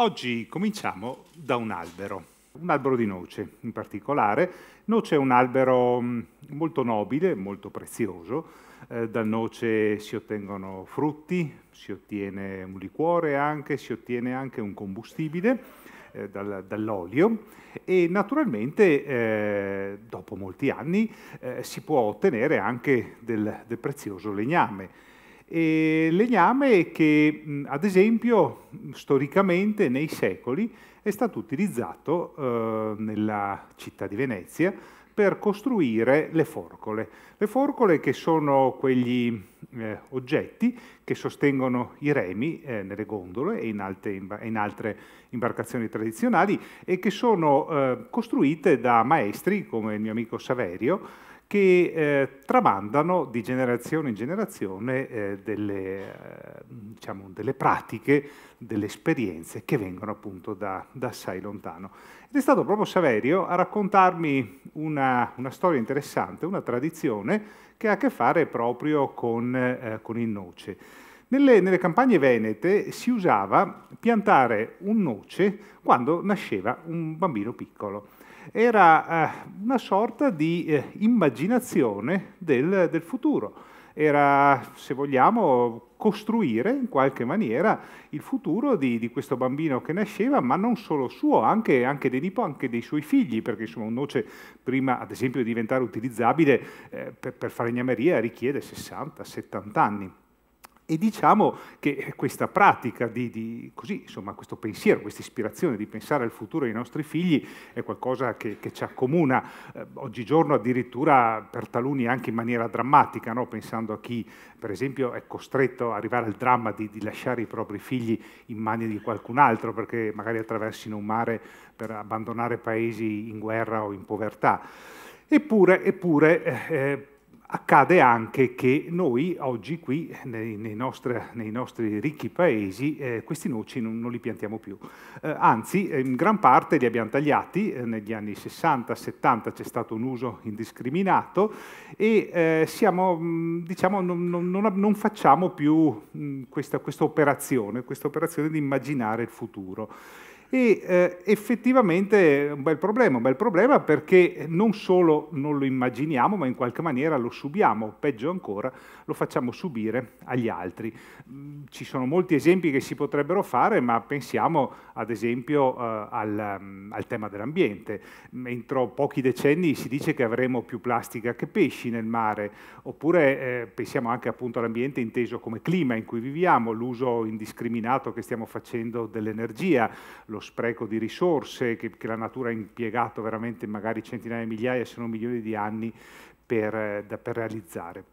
Oggi cominciamo da un albero, un albero di noce in particolare. Noce è un albero mm, molto nobile, molto prezioso. Eh, dal noce si ottengono frutti, si ottiene un liquore anche, si ottiene anche un combustibile eh, dal, dall'olio e naturalmente eh, dopo molti anni eh, si può ottenere anche del, del prezioso legname e legname che, ad esempio, storicamente nei secoli è stato utilizzato eh, nella città di Venezia per costruire le forcole. Le forcole che sono quegli eh, oggetti che sostengono i remi eh, nelle gondole e in, alte, in, altre imbarcazioni tradizionali e che sono eh, costruite da maestri come il mio amico Saverio che eh, tramandano di generazione in generazione eh, delle, eh, diciamo, delle, pratiche, delle esperienze che vengono appunto da, da, assai lontano. Ed è stato proprio Saverio a raccontarmi una, una, storia interessante, una tradizione che ha a che fare proprio con, eh, con il noce. Nelle, nelle, campagne venete si usava piantare un noce quando nasceva un bambino piccolo era eh, una sorta di eh, immaginazione del, del futuro, era, se vogliamo, costruire in qualche maniera il futuro di, di, questo bambino che nasceva, ma non solo suo, anche, anche dei nipo, anche dei suoi figli, perché insomma un noce prima ad esempio di diventare utilizzabile eh, per, per falegnameria richiede 60-70 anni. E diciamo che questa pratica di, di così, insomma, questo pensiero, questa ispirazione di pensare al futuro dei nostri figli è qualcosa che, che ci accomuna eh, oggigiorno addirittura per taluni anche in maniera drammatica, no? pensando a chi per esempio è costretto ad arrivare al dramma di, di, lasciare i propri figli in mani di qualcun altro perché magari attraversino un mare per abbandonare paesi in guerra o in povertà. Eppure, eppure eh, eh Accade anche che noi oggi qui, nei, nei, nostri, nei nostri, ricchi paesi, eh, questi noci non, non, li piantiamo più. Eh, anzi, eh, in gran parte li abbiamo tagliati, eh, negli anni 60-70 c'è stato un uso indiscriminato e eh, siamo, mm, diciamo, non, non, non, facciamo più mh, mm, questa, questa operazione, questa operazione di immaginare il futuro. E eh, effettivamente è un bel problema, un bel problema perché non solo non lo immaginiamo, ma in qualche maniera lo subiamo, peggio ancora, lo facciamo subire agli altri. Mm, ci sono molti esempi che si potrebbero fare, ma pensiamo ad esempio eh, al, mm, al, tema dell'ambiente. Entro pochi decenni si dice che avremo più plastica che pesci nel mare, oppure eh, pensiamo anche appunto all'ambiente inteso come clima in cui viviamo, l'uso indiscriminato che stiamo facendo dell'energia, lo lo spreco di risorse che, che, la natura ha impiegato veramente magari centinaia di migliaia se non milioni di anni per, eh, da, per realizzare.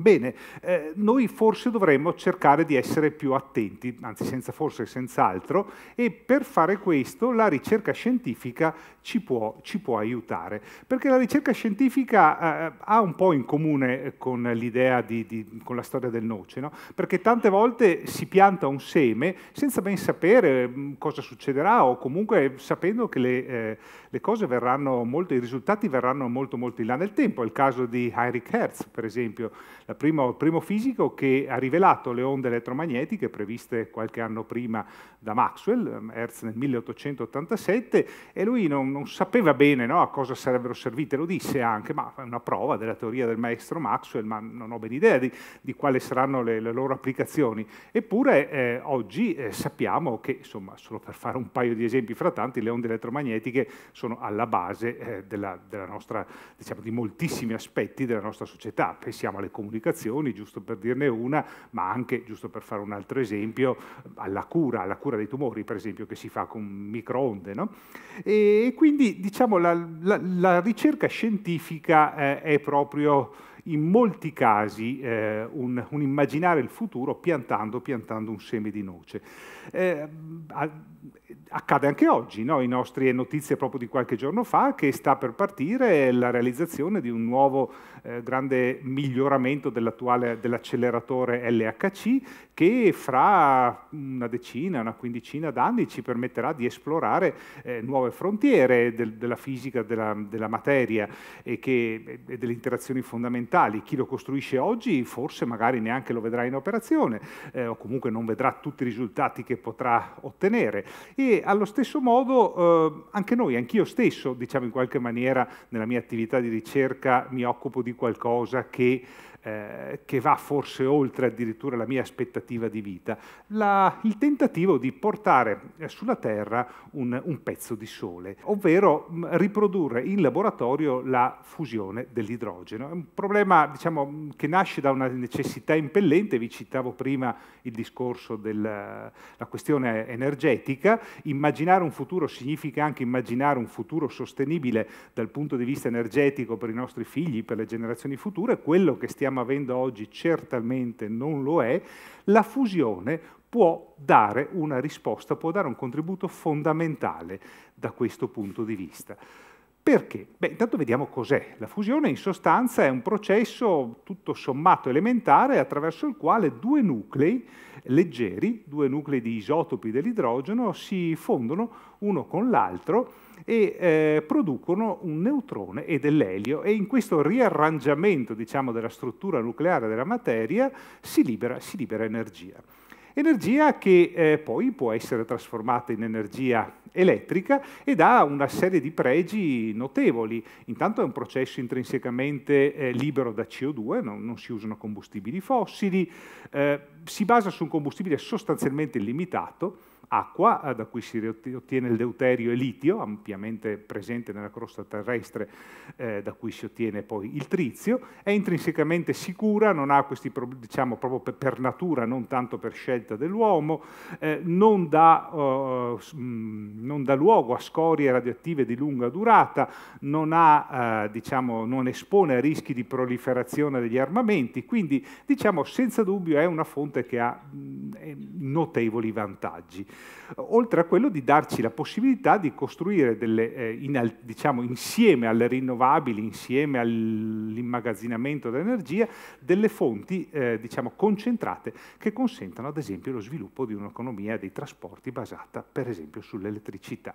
Bene, eh, noi forse dovremmo cercare di essere più attenti, anzi senza forse, e senz'altro, e per fare questo la ricerca scientifica ci può, ci può aiutare, perché la ricerca scientifica eh, ha un po' in comune con l'idea, di, di, con la storia del noce, no? perché tante volte si pianta un seme senza ben sapere mm, cosa succederà o comunque sapendo che le, eh, le cose verranno molto, i risultati verranno molto molto in là nel tempo, è il caso di Heinrich Hertz per esempio, il primo, primo fisico che ha rivelato le onde elettromagnetiche previste qualche anno prima da Maxwell, Hertz nel 1887, e lui non, non sapeva bene no, a cosa sarebbero servite, lo disse anche, ma è una prova della teoria del maestro Maxwell, ma non ho ben idea di, di quali saranno le, le, loro applicazioni. Eppure eh, oggi eh, sappiamo che, insomma, solo per fare un paio di esempi fra tanti, le onde elettromagnetiche sono alla base eh, della, della nostra, diciamo, di moltissimi aspetti della nostra società. Pensiamo alle comunicazioni pubblicazioni, giusto per dirne una, ma anche, giusto per fare un altro esempio, alla cura, alla cura dei tumori, per esempio, che si fa con microonde. No? E quindi diciamo, la, la, la ricerca scientifica eh, è proprio in molti casi eh, un, un immaginare il futuro piantando, piantando un seme di noce eh, accade anche oggi, no? in nostre notizie proprio di qualche giorno fa, che sta per partire la realizzazione di un nuovo eh, grande miglioramento dell'acceleratore dell LHC che fra una decina, una quindicina d'anni ci permetterà di esplorare eh, nuove frontiere del, della fisica, della, della materia e, che, e, delle interazioni fondamentali. Chi lo costruisce oggi forse magari neanche lo vedrà in operazione eh, o comunque non vedrà tutti i risultati che potrà ottenere. E allo stesso modo eh, anche noi, anch'io stesso, diciamo in qualche maniera, nella mia attività di ricerca mi occupo di qualcosa che eh, che va forse oltre addirittura la mia aspettativa di vita, la, il tentativo di portare eh, sulla Terra un, un pezzo di sole, ovvero mm, riprodurre in laboratorio la fusione dell'idrogeno. È un problema diciamo, mm, che nasce da una necessità impellente, vi citavo prima il discorso della questione energetica, immaginare un futuro significa anche immaginare un futuro sostenibile dal punto di vista energetico per i nostri figli, per le generazioni future, quello che stiamo stiamo avendo oggi certamente non lo è, la fusione può dare una risposta, può dare un contributo fondamentale da questo punto di vista. Perché? Beh, intanto vediamo cos'è. La fusione in sostanza è un processo tutto sommato elementare attraverso il quale due nuclei leggeri, due nuclei di isotopi dell'idrogeno, si fondono uno con l'altro e eh, producono un neutrone e dell'elio e in questo riarrangiamento diciamo, della struttura nucleare della materia si libera, si libera energia. Energia che eh, poi può essere trasformata in energia elettrica ed ha una serie di pregi notevoli. Intanto è un processo intrinsecamente eh, libero da CO2, no, non si usano combustibili fossili, eh, si basa su un combustibile sostanzialmente illimitato, acqua, eh, da cui si ottiene il deuterio e litio, ampiamente presente nella crosta terrestre, eh, da cui si ottiene poi il trizio, è intrinsecamente sicura, non ha questi problemi, diciamo proprio per, natura, non tanto per scelta dell'uomo, eh, non, dà, eh, non, dà luogo a scorie radioattive di lunga durata, non, ha, eh, diciamo, non espone a rischi di proliferazione degli armamenti, quindi diciamo senza dubbio è una fonte che ha mh, mm, notevoli vantaggi oltre a quello di darci la possibilità di costruire delle, eh, in, diciamo, insieme alle rinnovabili, insieme all'immagazzinamento dell'energia, delle fonti eh, diciamo, concentrate che consentano ad esempio lo sviluppo di un'economia dei trasporti basata per esempio sull'elettricità.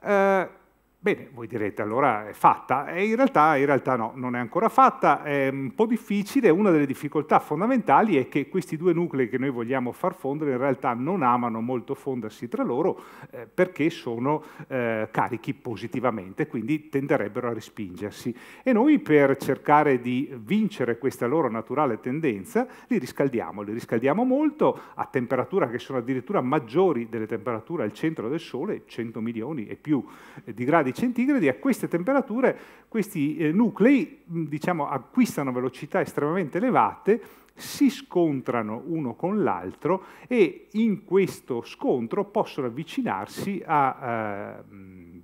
Eh, Bene, voi direte allora è fatta, e in realtà, in realtà, no, non è ancora fatta, è un po' difficile, una delle difficoltà fondamentali è che questi due nuclei che noi vogliamo far fondere in realtà non amano molto fondersi tra loro eh, perché sono eh, carichi positivamente, quindi tenderebbero a respingersi e noi per cercare di vincere questa loro naturale tendenza li riscaldiamo, li riscaldiamo molto a temperature che sono addirittura maggiori delle temperature al centro del Sole, 100 milioni e più eh, di gradi gradi centigradi, a queste temperature questi eh, nuclei diciamo, acquistano velocità estremamente elevate, si scontrano uno con l'altro e in questo scontro possono avvicinarsi a eh,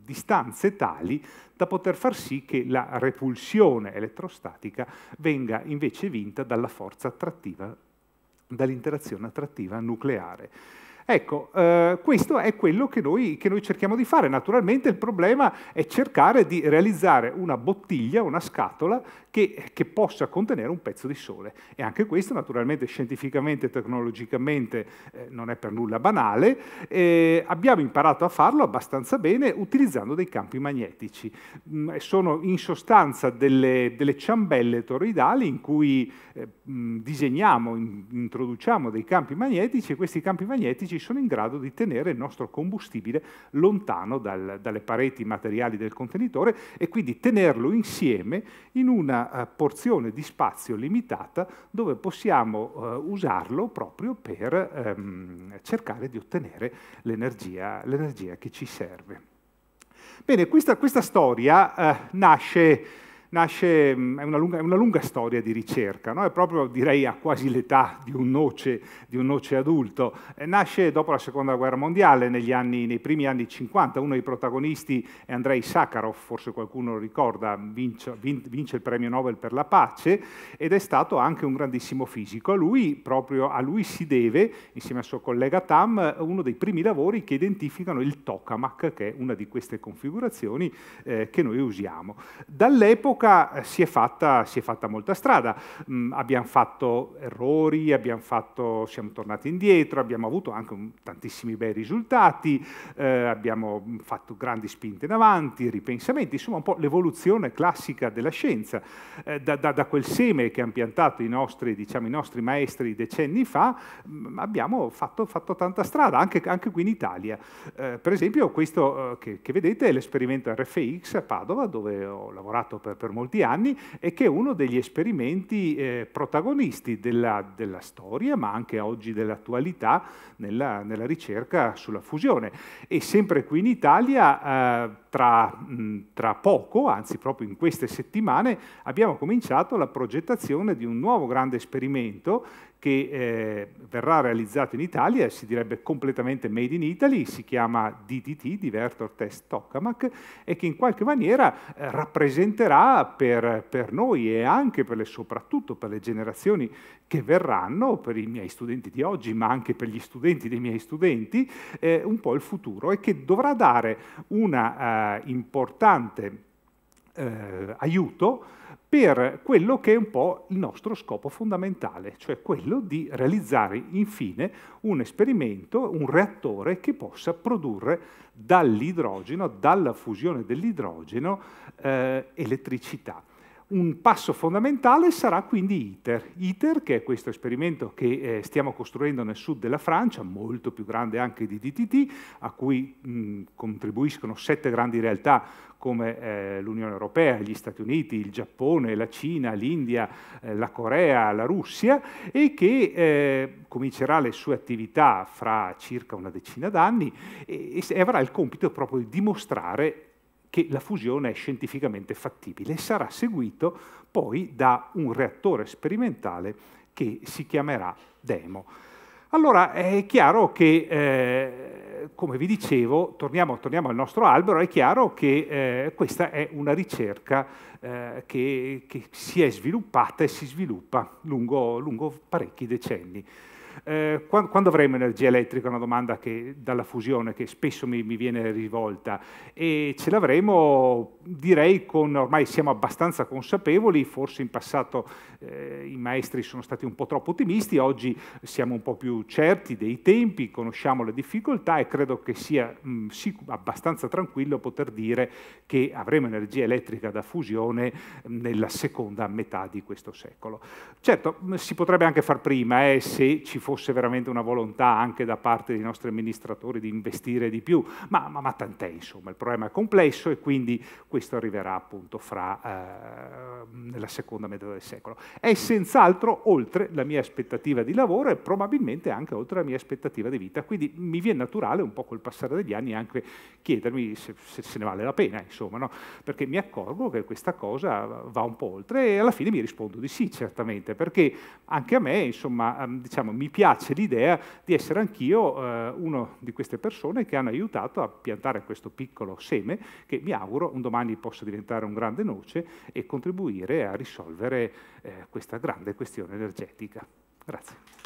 distanze tali da poter far sì che la repulsione elettrostatica venga invece vinta dalla forza attrattiva, dall'interazione attrattiva nucleare. Ecco, eh, questo è quello che noi, che noi, cerchiamo di fare. Naturalmente il problema è cercare di realizzare una bottiglia, una scatola che, che possa contenere un pezzo di sole. E anche questo naturalmente scientificamente e tecnologicamente eh, non è per nulla banale. Eh, abbiamo imparato a farlo abbastanza bene utilizzando dei campi magnetici. Mm, sono in sostanza delle, delle, ciambelle toroidali in cui mh, eh, mm, disegniamo, in, introduciamo dei campi magnetici e questi campi magnetici tecnologici sono in grado di tenere il nostro combustibile lontano dal, dalle pareti materiali del contenitore e quindi tenerlo insieme in una eh, porzione di spazio limitata dove possiamo uh, usarlo proprio per um, cercare di ottenere l'energia che ci serve. Bene, questa, questa storia uh, nasce nasce, mm, è una lunga, è una lunga storia di ricerca, no? è proprio direi a quasi l'età di un noce, di un noce adulto, eh, nasce dopo la seconda guerra mondiale, anni, nei primi anni 50, uno dei protagonisti è Andrei Sakharov, forse qualcuno lo ricorda, vince, vince il premio Nobel per la pace ed è stato anche un grandissimo fisico, a lui, proprio a lui si deve, insieme al suo collega Tam, uno dei primi lavori che identificano il tokamak, che è una di queste configurazioni eh, che noi usiamo. Dall'epoca all'epoca eh, si, si, è fatta molta strada, mm, abbiamo fatto errori, abbiamo fatto, siamo tornati indietro, abbiamo avuto anche un, tantissimi bei risultati, eh, abbiamo mm, fatto grandi spinte in avanti, ripensamenti, insomma un po' l'evoluzione classica della scienza, eh, da, da, da, quel seme che hanno piantato i nostri, diciamo, i nostri maestri decenni fa, mh, mm, abbiamo fatto, fatto, tanta strada, anche, anche qui in Italia. Eh, per esempio questo eh, che, che vedete è l'esperimento RFX a Padova, dove ho lavorato per, per molti anni e che è uno degli esperimenti eh, protagonisti della, della, storia, ma anche oggi dell'attualità, nella, nella, ricerca sulla fusione. E sempre qui in Italia eh, tra, mm, tra, poco, anzi proprio in queste settimane, abbiamo cominciato la progettazione di un nuovo grande esperimento che eh, verrà realizzato in Italia, si direbbe completamente made in Italy, si chiama DDT, Divertor Test Tokamak, e che in qualche maniera eh, rappresenterà per, per, noi e anche per le, soprattutto per le generazioni che verranno per i miei studenti di oggi, ma anche per gli studenti dei miei studenti, eh, un po' il futuro e che dovrà dare un eh, importante eh, aiuto per quello che è un po' il nostro scopo fondamentale, cioè quello di realizzare infine un esperimento, un reattore che possa produrre dall'idrogeno, dalla fusione dell'idrogeno, eh, elettricità. Un passo fondamentale sarà quindi ITER. ITER, che è questo esperimento che eh, stiamo costruendo nel sud della Francia, molto più grande anche di DTT, a cui mh, contribuiscono sette grandi realtà come eh, l'Unione Europea, gli Stati Uniti, il Giappone, la Cina, l'India, eh, la Corea, la Russia e che eh, comincerà le sue attività fra circa una decina d'anni e, e avrà il compito proprio di dimostrare che la fusione è scientificamente fattibile e sarà seguito poi da un reattore sperimentale che si chiamerà Demo. Allora è chiaro che, eh, come vi dicevo, torniamo, torniamo, al nostro albero, è chiaro che eh, questa è una ricerca eh, che, che, si è sviluppata e si sviluppa lungo, lungo parecchi decenni. Eh, quando, quando, avremo energia elettrica? una domanda che, dalla fusione che spesso mi, mi viene rivolta. E ce l'avremo, direi, con ormai siamo abbastanza consapevoli, forse in passato eh, i maestri sono stati un po' troppo ottimisti, oggi siamo un po' più certi dei tempi, conosciamo le difficoltà e credo che sia mh, mm, abbastanza tranquillo poter dire che avremo energia elettrica da fusione mm, nella seconda metà di questo secolo. Certo, mm, si potrebbe anche far prima, eh, se ci fosse veramente una volontà anche da parte dei nostri amministratori di investire di più, ma, ma, ma tant'è insomma, il problema è complesso e quindi questo arriverà appunto fra, eh, nella seconda metà del secolo. È senz'altro oltre la mia aspettativa di lavoro e probabilmente anche oltre la mia aspettativa di vita, quindi mi viene naturale un po' col passare degli anni anche chiedermi se, se, se ne vale la pena, insomma, no? perché mi accorgo che questa cosa va un po' oltre e alla fine mi rispondo di sì, certamente, perché anche a me, insomma, ehm, diciamo, mi piace l'idea di essere anch'io eh, una di queste persone che hanno aiutato a piantare questo piccolo seme che mi auguro un domani possa diventare un grande noce e contribuire a risolvere eh, questa grande questione energetica. Grazie.